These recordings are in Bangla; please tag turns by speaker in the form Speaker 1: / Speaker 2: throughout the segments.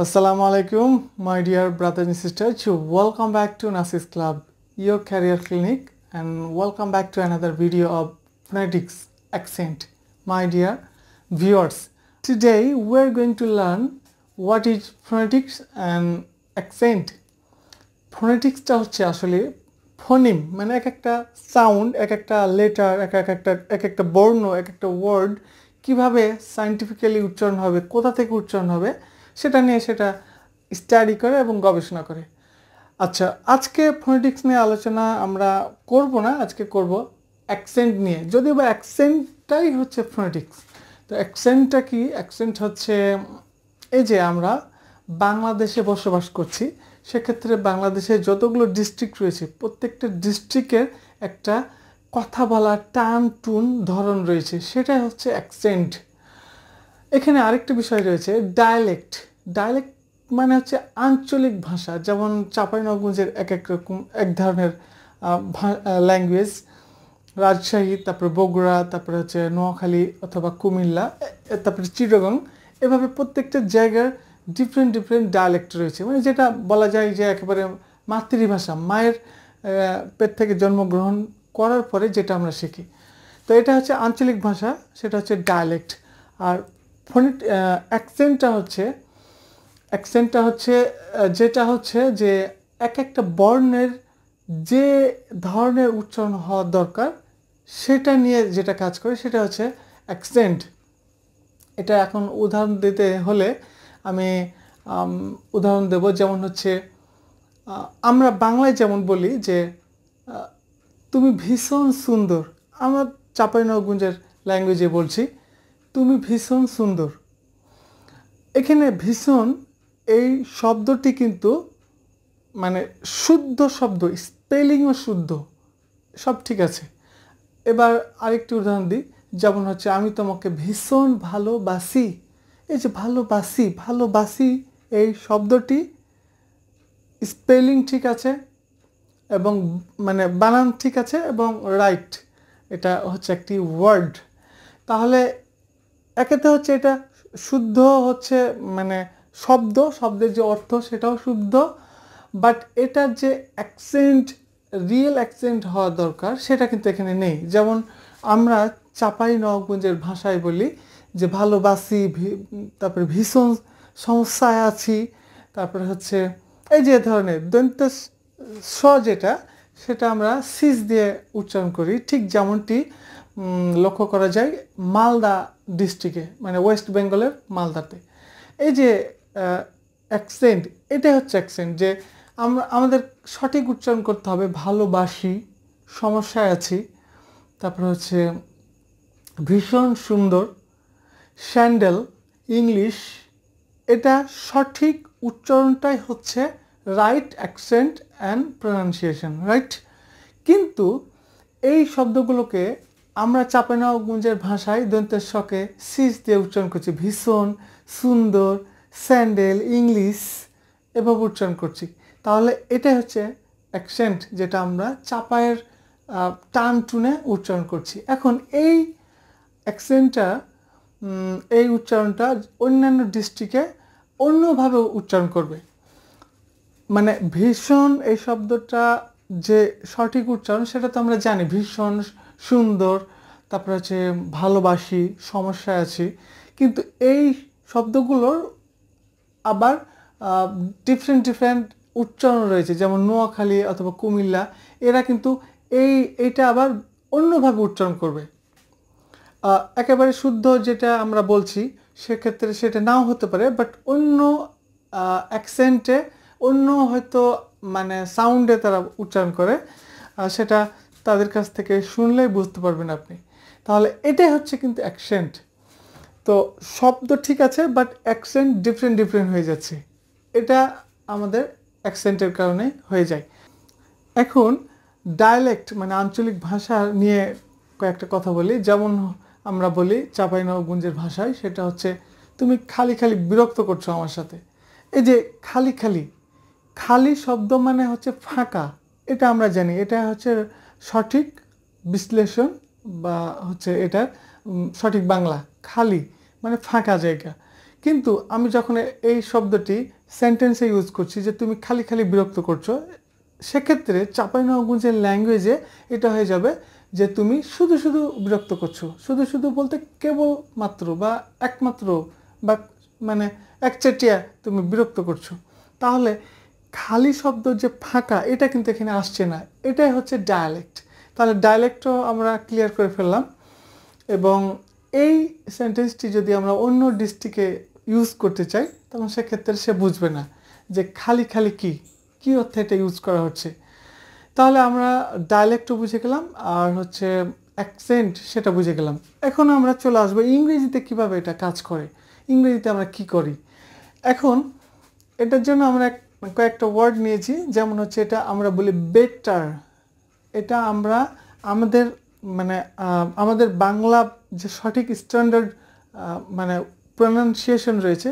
Speaker 1: আসসালামু আলাইকুম my dear brother and sister welcome back to নাসিস club your career clinic and welcome back to another video of phonetics accent my dear viewers today we are going to learn what is phonetics and accent ফোনেটিক্সটা হচ্ছে আসলে ফোনিম মানে এক একটা সাউন্ড এক একটা লেটার এক এক একটা এক একটা বর্ণ এক একটা ওয়ার্ড কীভাবে সায়েন্টিফিক্যালি উচ্চারণ হবে কোথা থেকে উচ্চারণ হবে সেটা নিয়ে সেটা স্টাডি করে এবং গবেষণা করে আচ্ছা আজকে ফোনেটিক্স নিয়ে আলোচনা আমরা করব না আজকে করব অ্যাকসেন্ট নিয়ে যদিও বা অ্যাকসেন্টটাই হচ্ছে ফোনেটিক্স তো অ্যাকসেন্টটা কি অ্যাকসেন্ট হচ্ছে এই যে আমরা বাংলাদেশে বসবাস করছি সেক্ষেত্রে বাংলাদেশে যতগুলো ডিস্ট্রিক্ট রয়েছে প্রত্যেকটা ডিস্ট্রিক্টের একটা কথা বলার টান টুন ধরন রয়েছে সেটাই হচ্ছে অ্যাকসেন্ট এখানে আরেকটা বিষয় রয়েছে ডায়ালেক্ট ডায়ালেক্ট মানে হচ্ছে আঞ্চলিক ভাষা যেমন চাঁপাইনগঞ্জের এক এক রকম এক ধরনের ল্যাঙ্গুয়েজ রাজশাহী তারপরে বগুড়া তারপরে হচ্ছে নোয়াখালী অথবা কুমিল্লা তারপরে চিটগং এভাবে প্রত্যেকটা জায়গার ডিফারেন্ট ডিফারেন্ট ডায়ালেক্ট রয়েছে মানে যেটা বলা যায় যে একেবারে মাতৃভাষা মায়ের পেট থেকে জন্মগ্রহণ করার পরে যেটা আমরা শিখি তো এটা হচ্ছে আঞ্চলিক ভাষা সেটা হচ্ছে ডায়ালেক্ট আর ফোনেট অ্যাকসেন্টটা হচ্ছে অ্যাকসেন্টটা হচ্ছে যেটা হচ্ছে যে এক একটা বর্ণের যে ধরনের উচ্চারণ হওয়া দরকার সেটা নিয়ে যেটা কাজ করে সেটা হচ্ছে অ্যাকসেন্ট এটা এখন উদাহরণ দিতে হলে আমি উদাহরণ দেব যেমন হচ্ছে আমরা বাংলায় যেমন বলি যে তুমি ভীষণ সুন্দর আমার চাপাইনগঞ্জের ল্যাঙ্গুয়েজে বলছি তুমি ভীষণ সুন্দর এখানে ভীষণ এই শব্দটি কিন্তু মানে শুদ্ধ শব্দ স্পেলিংও শুদ্ধ সব ঠিক আছে এবার আরেকটি উদাহরণ দিই যেমন হচ্ছে আমি তোমাকে ভীষণ ভালোবাসি এই যে ভালোবাসি ভালোবাসি এই শব্দটি স্পেলিং ঠিক আছে এবং মানে বানান ঠিক আছে এবং রাইট এটা হচ্ছে একটি ওয়ার্ড তাহলে একেতে হচ্ছে এটা শুদ্ধ হচ্ছে মানে শব্দ শব্দের যে অর্থ সেটাও শুদ্ধ বাট এটার যে অ্যাক্সেন্ট রিয়েল অ্যাক্সেন্ট হওয়া দরকার সেটা কিন্তু এখানে নেই যেমন আমরা চাপাই নবগঞ্জের ভাষায় বলি যে ভালোবাসি তারপরে ভীষণ সমস্যায় আছি তারপরে হচ্ছে এই যে ধরনের দন্ত স যেটা সেটা আমরা সিস দিয়ে উচ্চারণ করি ঠিক যেমনটি লক্ষ্য করা যায় মালদা ডিস্ট্রিক্টে মানে ওয়েস্ট বেঙ্গলের মালদাতে এই যে অ্যাকসেন্ট এটাই হচ্ছে অ্যাকসেন্ট যে আমরা আমাদের সঠিক উচ্চারণ করতে হবে ভালোবাসি সমস্যায় আছি তারপর হচ্ছে ভীষণ সুন্দর স্যান্ডেল ইংলিশ এটা সঠিক উচ্চারণটাই হচ্ছে right accent and pronunciation right কিন্তু এই শব্দগুলোকে আমরা চাপেনাগুঞ্জের ভাষায় দন্তের শকে সিস দিয়ে উচ্চারণ করছি ভীষণ সুন্দর স্যান্ডেল ইংলিশ এভাবে উচ্চারণ করছি তাহলে এটা হচ্ছে অ্যাকসেন্ট যেটা আমরা চাপায়ের টান টুনে উচ্চারণ করছি এখন এই অ্যাকসেন্টটা এই উচ্চারণটা অন্যান্য ডিস্ট্রিক্টে অন্যভাবে উচ্চারণ করবে মানে ভীষণ এই শব্দটা যে সঠিক উচ্চারণ সেটা তো আমরা জানি ভীষণ সুন্দর তারপরে হচ্ছে ভালোবাসি সমস্যায় আছি কিন্তু এই শব্দগুলোর আবার ডিফারেন্ট ডিফারেন্ট উচ্চারণ রয়েছে যেমন নোয়াখালী অথবা কুমিল্লা এরা কিন্তু এই এটা আবার অন্যভাবে উচ্চারণ করবে একেবারে শুদ্ধ যেটা আমরা বলছি সেক্ষেত্রে সেটা নাও হতে পারে বাট অন্য অ্যাকসেন্টে অন্য হয়তো মানে সাউন্ডে তারা উচ্চারণ করে সেটা তাদের কাছ থেকে শুনলেই বুঝতে পারবেন আপনি তাহলে এটাই হচ্ছে কিন্তু অ্যাকসেন্ট তো শব্দ ঠিক আছে বাট অ্যাকসেন্ট ডিফারেন্ট ডিফারেন্ট হয়ে যাচ্ছে এটা আমাদের অ্যাকসেন্টের কারণে হয়ে যায় এখন ডায়ালেক্ট মানে আঞ্চলিক ভাষা নিয়ে কয়েকটা কথা বলি যেমন আমরা বলি চাঁপাইনবাবগঞ্জের ভাষায় সেটা হচ্ছে তুমি খালি খালি বিরক্ত করছো আমার সাথে এই যে খালি খালি খালি শব্দ মানে হচ্ছে ফাঁকা এটা আমরা জানি এটা হচ্ছে সঠিক বিশ্লেষণ বা হচ্ছে এটার সঠিক বাংলা খালি মানে ফাঁকা জায়গা কিন্তু আমি যখন এই শব্দটি সেন্টেন্সে ইউজ করছি যে তুমি খালি খালি বিরক্ত করছো সেক্ষেত্রে নগুঞ্জের ল্যাঙ্গুয়েজে এটা হয়ে যাবে যে তুমি শুধু শুধু বিরক্ত করছো শুধু শুধু বলতে কেবলমাত্র বা একমাত্র বা মানে একচেটিয়া তুমি বিরক্ত করছো তাহলে খালি শব্দ যে ফাঁকা এটা কিন্তু এখানে আসছে না এটাই হচ্ছে ডায়ালেক্ট তাহলে ডায়ালেক্টও আমরা ক্লিয়ার করে ফেললাম এবং এই সেন্টেন্সটি যদি আমরা অন্য ডিস্ট্রিক্টে ইউজ করতে চাই তখন সেক্ষেত্রে সে বুঝবে না যে খালি খালি কি কি অর্থে এটা ইউজ করা হচ্ছে তাহলে আমরা ডায়ালেক্টও বুঝে গেলাম আর হচ্ছে অ্যাকসেন্ট সেটা বুঝে গেলাম এখন আমরা চলে আসবো ইংরেজিতে কিভাবে এটা কাজ করে ইংরেজিতে আমরা কি করি এখন এটার জন্য আমরা কয়েকটা ওয়ার্ড নিয়েছি যেমন হচ্ছে এটা আমরা বলি বেটার এটা আমরা আমাদের মানে আমাদের বাংলা যে সঠিক স্ট্যান্ডার্ড মানে প্রনাউন্সিয়েশন রয়েছে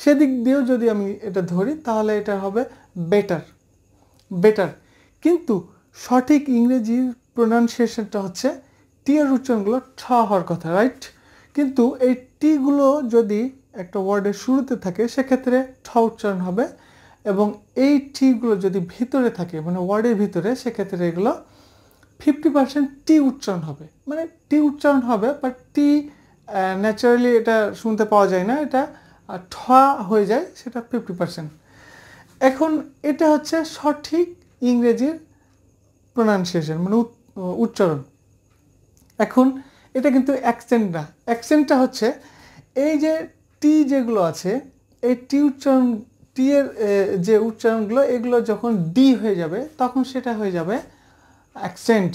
Speaker 1: সেদিক দিয়েও যদি আমি এটা ধরি তাহলে এটা হবে বেটার বেটার কিন্তু সঠিক ইংরেজি প্রনাউন্সিয়েশনটা হচ্ছে টি আর উচ্চারণগুলো ঠ হওয়ার কথা রাইট কিন্তু এই টিগুলো যদি একটা ওয়ার্ডের শুরুতে থাকে সেক্ষেত্রে ঠ উচ্চারণ হবে এবং এই টিগুলো যদি ভিতরে থাকে মানে ওয়ার্ডের ভিতরে সেক্ষেত্রে এগুলো ফিফটি পার্সেন্ট টি উচ্চারণ হবে মানে টি উচ্চারণ হবে বাট টি ন্যাচারালি এটা শুনতে পাওয়া যায় না এটা ঠ হয়ে যায় সেটা ফিফটি পার্সেন্ট এখন এটা হচ্ছে সঠিক ইংরেজির প্রোনাউন্সিয়েশন মানে উচ্চারণ এখন এটা কিন্তু অ্যাকসেন্ট না অ্যাকসেন্টটা হচ্ছে এই যে টি যেগুলো আছে এই টি উচ্চারণ টি এর যে উচ্চারণগুলো এগুলো যখন ডি হয়ে যাবে তখন সেটা হয়ে যাবে অ্যাকসেন্ট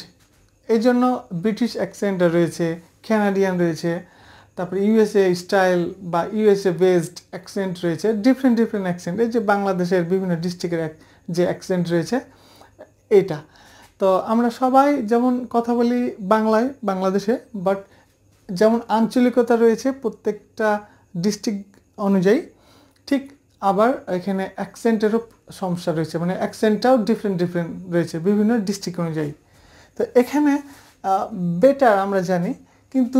Speaker 1: এই জন্য ব্রিটিশ অ্যাকসেন্ট রয়েছে ক্যানাডিয়ান রয়েছে তারপরে ইউএসএ স্টাইল বা ইউএসএ বেসড অ্যাকসেন্ট রয়েছে ডিফারেন্ট ডিফারেন্ট অ্যাকসেন্ট এই যে বাংলাদেশের বিভিন্ন ডিস্ট্রিক্টের যে অ্যাকসেন্ট রয়েছে এটা তো আমরা সবাই যেমন কথা বলি বাংলায় বাংলাদেশে বাট যেমন আঞ্চলিকতা রয়েছে প্রত্যেকটা ডিস্ট্রিক্ট অনুযায়ী ঠিক আবার এখানে অ্যাকসেন্টেরও সমস্যা রয়েছে মানে অ্যাকসেন্টটাও ডিফারেন্ট ডিফারেন্ট রয়েছে বিভিন্ন ডিস্ট্রিক্ট অনুযায়ী তো এখানে বেটার আমরা জানি কিন্তু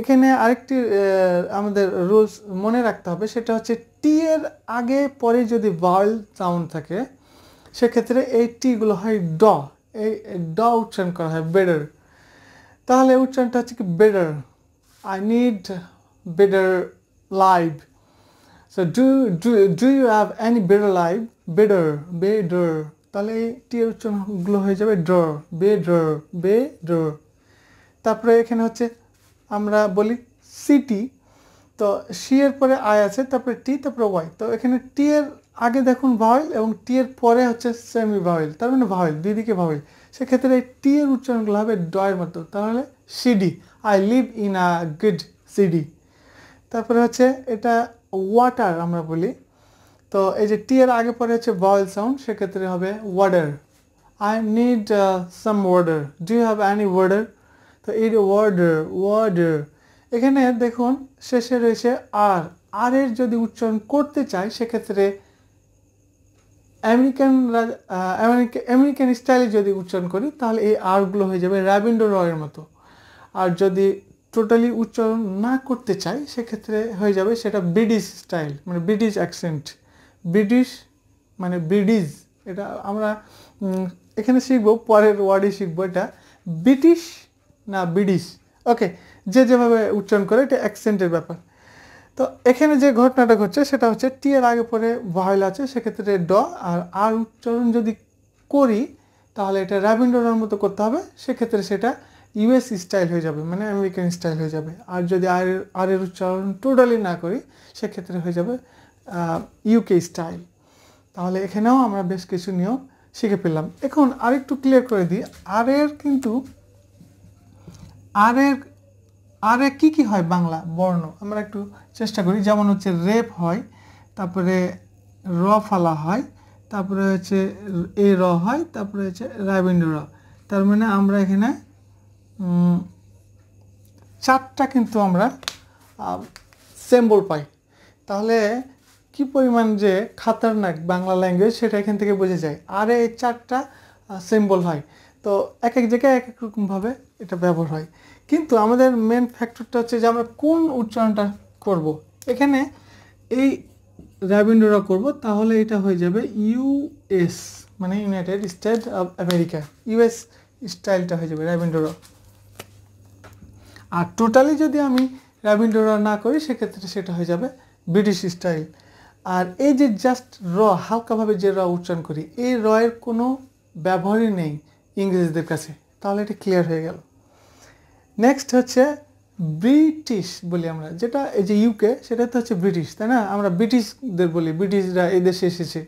Speaker 1: এখানে আরেকটি আমাদের রুলস মনে রাখতে হবে সেটা হচ্ছে টি এর আগে পরে যদি ভার্ল সাউন্ড থাকে সেক্ষেত্রে এই টিগুলো হয় ড এই ড উচ্চারণ করা হয় বেডার তাহলে উচ্চারণটা হচ্ছে কি better I need better live so do do do you have any better life better better তাহলে টি এর উচ্চারণগুলো হয়ে যাবে ড্র বে ড্র বে ড্র তারপরে এখানে হচ্ছে আমরা বলি সিটি তো সি এর পরে আয় আছে তারপরে টি তারপরে ওয়াই তো এখানে টি এর আগে দেখুন ভাওয়েল এবং টি এর পরে হচ্ছে সেমি ভাওয়েল তার মানে ভাওয়েল দিদিকে ভাওয়েল সেক্ষেত্রে এই টি এর উচ্চারণগুলো হবে ডয়ের মতো তাহলে city I live in a good city তারপরে হচ্ছে এটা ওয়াটার আমরা বলি তো এই যে টি এর আগে পরে হচ্ছে ভয়েল সাউন্ড সেক্ষেত্রে হবে water I need some water do you have any water তো ইড ওয়ার্ডার ওয়ার্ডার এখানে দেখুন শেষে রয়েছে আর আর এর যদি উচ্চারণ করতে চাই সেক্ষেত্রে আমেরিকানরা আমেরিকান স্টাইলে যদি উচ্চারণ করি তাহলে এই আরগুলো হয়ে যাবে র্যাবিন্ডো রয়ের মতো আর যদি টোটালি উচ্চারণ না করতে চাই সেক্ষেত্রে হয়ে যাবে সেটা ব্রিটিশ স্টাইল মানে ব্রিটিশ অ্যাকসেন্ট ব্রিটিশ মানে ব্রিটিশ এটা আমরা এখানে শিখবো পরের ওয়ার্ডে শিখবো এটা ব্রিটিশ না ব্রিটিশ ওকে যে যেভাবে উচ্চারণ করে এটা অ্যাকসেন্টের ব্যাপার তো এখানে যে ঘটনাটা ঘটছে সেটা হচ্ছে টি এর আগে পরে ভয়েল আছে সেক্ষেত্রে ড আর আর উচ্চারণ যদি করি তাহলে এটা রবীন্দ্রনাথের মতো করতে হবে সেক্ষেত্রে সেটা ইউএস স্টাইল হয়ে যাবে মানে আমেরিকান স্টাইল হয়ে যাবে আর যদি আর এর উচ্চারণ টোটালি না করি সেক্ষেত্রে হয়ে যাবে ইউকে স্টাইল তাহলে এখানেও আমরা বেশ কিছু নিয়ম শিখে ফেললাম এখন আরেকটু ক্লিয়ার করে দিই আর এর কিন্তু আর এর আরে কী কী হয় বাংলা বর্ণ আমরা একটু চেষ্টা করি যেমন হচ্ছে রেপ হয় তারপরে র ফালা হয় তারপরে হচ্ছে এ র হয় তারপরে হচ্ছে রাইবেন্ডু র তার মানে আমরা এখানে চারটা কিন্তু আমরা সেম্বল পাই তাহলে কি পরিমাণ যে খাতারনাক বাংলা ল্যাঙ্গুয়েজ সেটা এখান থেকে বোঝা যায় আর এই চারটা সিম্বল হয় তো এক এক জায়গায় এক এক রকমভাবে এটা ব্যবহার হয় কিন্তু আমাদের মেন ফ্যাক্টরটা হচ্ছে যে আমরা কোন উচ্চারণটা করব। এখানে এই র্যাবিন্ডোরা করব তাহলে এটা হয়ে যাবে ইউএস মানে United State of America US স্টাইলটা হয়ে যাবে র্যাবিন্ডোরা আর টোটালি যদি আমি রবীন্দ্রনাথ না করি সেক্ষেত্রে সেটা হয়ে যাবে ব্রিটিশ স্টাইল আর এই যে জাস্ট র হালকাভাবে যে র উচ্চারণ করি এই র এর কোনো ব্যবহারই নেই ইংরেজদের কাছে তাহলে এটা ক্লিয়ার হয়ে গেল নেক্সট হচ্ছে ব্রিটিশ বলি আমরা যেটা এই যে ইউকে সেটা তো হচ্ছে ব্রিটিশ তাই না আমরা ব্রিটিশদের বলি ব্রিটিশরা এই দেশে এসেছে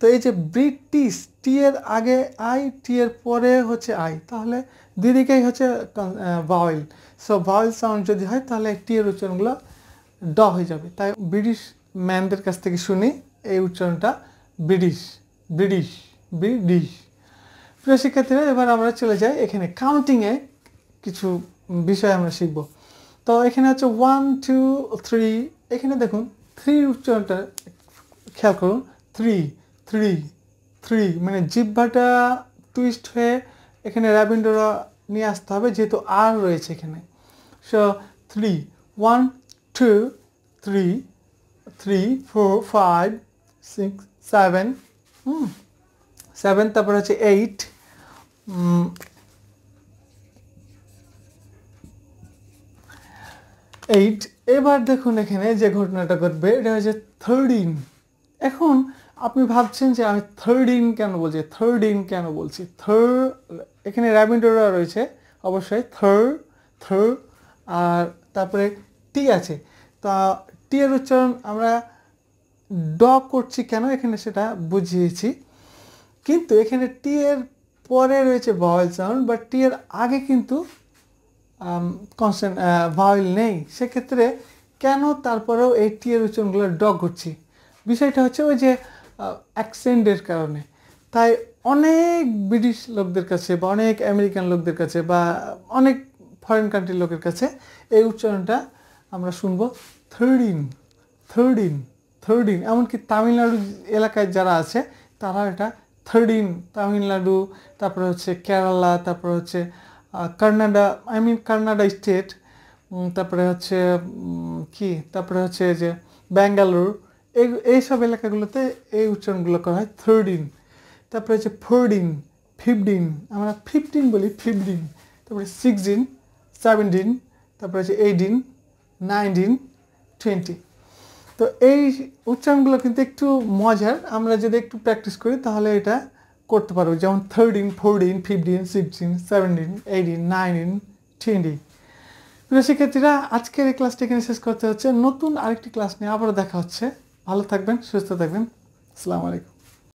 Speaker 1: তো এই যে ব্রিটিশ টি এর আগে আই টি এর পরে হচ্ছে আই তাহলে দুদিকেই হচ্ছে ভাওয়েল সো ভাওয়েল সাউন্ড যদি হয় তাহলে টি এর উচ্চারণগুলো ড হয়ে যাবে তাই ব্রিটিশ ম্যানদের কাছ থেকে শুনি এই উচ্চারণটা ব্রিটিশ ব্রিটিশ ব্রিটিশ প্রিয় শিক্ষার্থীরা এবার আমরা চলে যাই এখানে কাউন্টিংয়ে কিছু বিষয় আমরা শিখব তো এখানে হচ্ছে ওয়ান টু থ্রি এখানে দেখুন থ্রি উচ্চারণটা খেয়াল করুন থ্রি থ্রি থ্রি মানে জিভাটা টুইস্ট হয়ে এখানে র্যাবিন্ডোর নিয়ে আসতে হবে যেহেতু আর রয়েছে এখানে so three one two three three four five six seven hmm seven তারপর হচ্ছে এইট এইট এবার দেখুন এখানে যে ঘটনাটা ঘটবে এটা হচ্ছে থার্টিন এখন আপনি ভাবছেন যে আমি থার্ড ইন কেন বলছি থার্ড ইন কেন বলছি থার্ড এখানে র্যাবিন্ডোরা রয়েছে অবশ্যই থার্ড থার্ড আর তারপরে টি আছে তা টি এর উচ্চারণ আমরা ড করছি কেন এখানে সেটা বুঝিয়েছি কিন্তু এখানে টি এর পরে রয়েছে ভাওয়েল সাউন্ড বা টি এর আগে কিন্তু কনস্ট্যান্ট ভাওয়েল নেই সেক্ষেত্রে কেন তারপরেও এই টি এর উচ্চারণগুলো ড করছি বিষয়টা হচ্ছে ওই যে অ্যাকসেন্টের কারণে তাই অনেক ব্রিটিশ লোকদের কাছে বা অনেক আমেরিকান লোকদের কাছে বা অনেক ফরেন কান্ট্রির লোকের কাছে এই উচ্চারণটা আমরা শুনব থার্ডিন থার্ডিন থার্ডিন এমনকি তামিলনাড়ু এলাকায় যারা আছে তারা এটা থার্ডিন তামিলনাড়ু তারপরে হচ্ছে কেরালা তারপরে হচ্ছে কর্নাডা আই মিন কর্ণাডা স্টেট তারপরে হচ্ছে কি তারপরে হচ্ছে যে ব্যাঙ্গালোর এই এইসব এলাকাগুলোতে এই উচ্চারণগুলো করা হয় থার্ডিন তারপরে হচ্ছে ফোরডিন ফিফটিন আমরা ফিফটিন বলি ফিফটিন তারপরে সিক্সটিন সেভেন্টিন তারপরে হচ্ছে এইটিন নাইনটিন টোয়েন্টি তো এই উচ্চারণগুলো কিন্তু একটু মজার আমরা যদি একটু প্র্যাকটিস করি তাহলে এটা করতে পারবো যেমন thirteen fourteen fifteen sixteen seventeen eighteen nineteen twenty প্রিয় শিক্ষার্থীরা আজকের এই ক্লাসটি এখানে শেষ করতে হচ্ছে নতুন আরেকটি ক্লাস নিয়ে আবারও দেখা হচ্ছে ভালো থাকবেন সুস্থ থাকবেন আসসালামু আলাইকুম